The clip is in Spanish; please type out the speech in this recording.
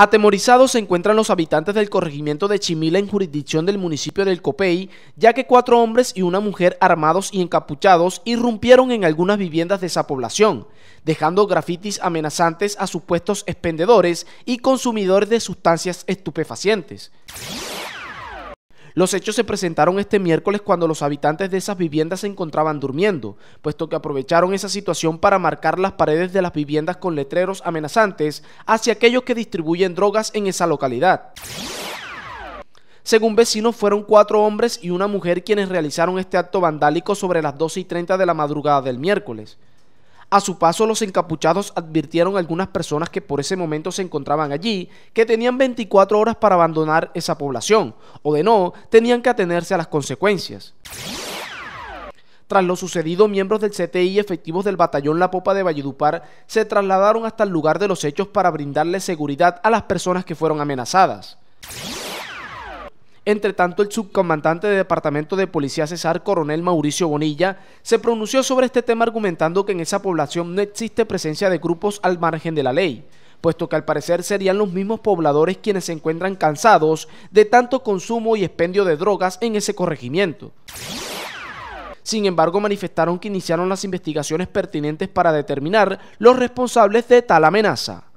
Atemorizados se encuentran los habitantes del corregimiento de Chimila en jurisdicción del municipio del Copey, ya que cuatro hombres y una mujer armados y encapuchados irrumpieron en algunas viviendas de esa población, dejando grafitis amenazantes a supuestos expendedores y consumidores de sustancias estupefacientes. Los hechos se presentaron este miércoles cuando los habitantes de esas viviendas se encontraban durmiendo, puesto que aprovecharon esa situación para marcar las paredes de las viviendas con letreros amenazantes hacia aquellos que distribuyen drogas en esa localidad. Según vecinos, fueron cuatro hombres y una mujer quienes realizaron este acto vandálico sobre las 12 y 30 de la madrugada del miércoles. A su paso, los encapuchados advirtieron a algunas personas que por ese momento se encontraban allí que tenían 24 horas para abandonar esa población, o de no, tenían que atenerse a las consecuencias. Tras lo sucedido, miembros del CTI y efectivos del batallón La Popa de Valledupar se trasladaron hasta el lugar de los hechos para brindarle seguridad a las personas que fueron amenazadas. Entre tanto, el subcomandante de Departamento de Policía Cesar, coronel Mauricio Bonilla, se pronunció sobre este tema argumentando que en esa población no existe presencia de grupos al margen de la ley puesto que al parecer serían los mismos pobladores quienes se encuentran cansados de tanto consumo y expendio de drogas en ese corregimiento. Sin embargo, manifestaron que iniciaron las investigaciones pertinentes para determinar los responsables de tal amenaza.